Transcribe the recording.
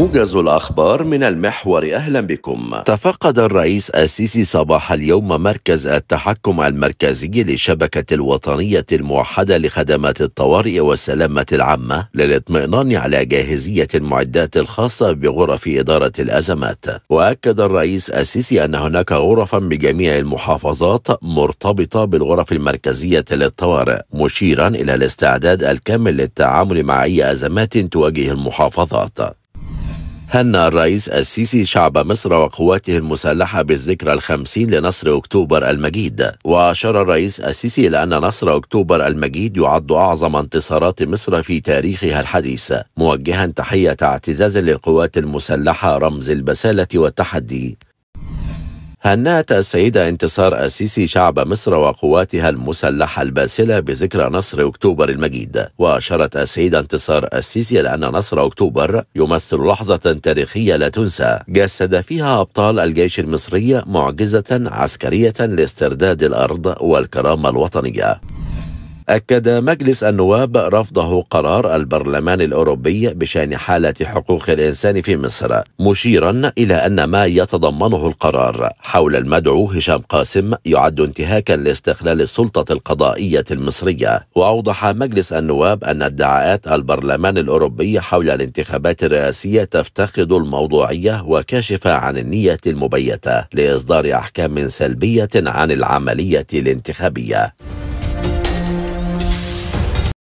موجز الأخبار من المحور أهلا بكم تفقد الرئيس السيسي صباح اليوم مركز التحكم المركزي للشبكة الوطنية الموحدة لخدمات الطوارئ والسلامة العامة للاطمئنان على جاهزية المعدات الخاصة بغرف إدارة الأزمات وأكد الرئيس السيسي أن هناك غرفا بجميع المحافظات مرتبطة بالغرف المركزية للطوارئ مشيرا إلى الاستعداد الكامل للتعامل مع أي أزمات تواجه المحافظات هنى الرئيس السيسي شعب مصر وقواته المسلحة بالذكرى الخمسين لنصر أكتوبر المجيد وأشار الرئيس السيسي إلى أن نصر أكتوبر المجيد يعد أعظم انتصارات مصر في تاريخها الحديث موجها تحية اعتزاز للقوات المسلحة رمز البسالة والتحدي هنأت السيدة انتصار السيسي شعب مصر وقواتها المسلحة الباسلة بذكرى نصر أكتوبر المجيد وأشارت السيدة انتصار السيسي لأن نصر أكتوبر يمثل لحظة تاريخية لا تنسى جسد فيها أبطال الجيش المصري معجزة عسكرية لاسترداد الأرض والكرامة الوطنية أكد مجلس النواب رفضه قرار البرلمان الأوروبي بشأن حالة حقوق الإنسان في مصر مشيرا إلى أن ما يتضمنه القرار حول المدعو هشام قاسم يعد انتهاكا لاستقلال السلطة القضائية المصرية وأوضح مجلس النواب أن ادعاءات البرلمان الأوروبي حول الانتخابات الرئاسية تفتقد الموضوعية وكاشفة عن النية المبيتة لإصدار أحكام سلبية عن العملية الانتخابية